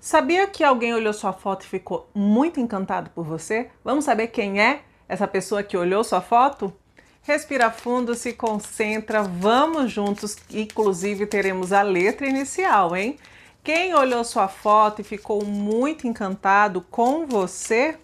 Sabia que alguém olhou sua foto e ficou muito encantado por você? Vamos saber quem é essa pessoa que olhou sua foto? Respira fundo, se concentra, vamos juntos, inclusive teremos a letra inicial, hein? Quem olhou sua foto e ficou muito encantado com você?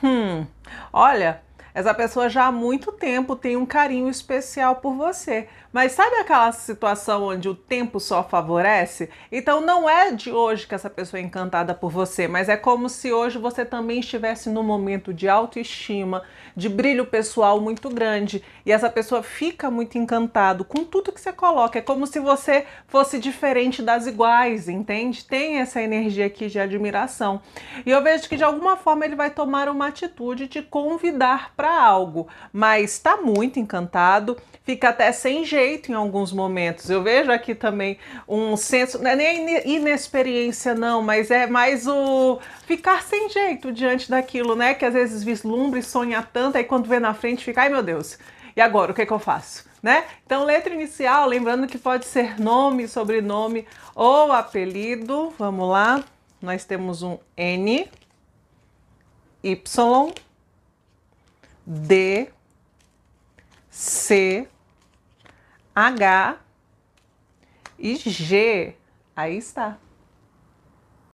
Hum, olha, essa pessoa já há muito tempo tem um carinho especial por você. Mas sabe aquela situação onde o tempo só favorece? Então não é de hoje que essa pessoa é encantada por você, mas é como se hoje você também estivesse num momento de autoestima, de brilho pessoal muito grande, e essa pessoa fica muito encantado com tudo que você coloca. É como se você fosse diferente das iguais, entende? Tem essa energia aqui de admiração. E eu vejo que de alguma forma ele vai tomar uma atitude de convidar para para algo, mas está muito encantado, fica até sem jeito em alguns momentos. Eu vejo aqui também um senso, não é nem inexperiência não, mas é mais o ficar sem jeito diante daquilo, né? Que às vezes vislumbra e sonha tanto, aí quando vê na frente fica, ai meu Deus, e agora, o que, é que eu faço? Né? Então, letra inicial, lembrando que pode ser nome, sobrenome ou apelido. Vamos lá. Nós temos um N, Y D, C, H e G. Aí está.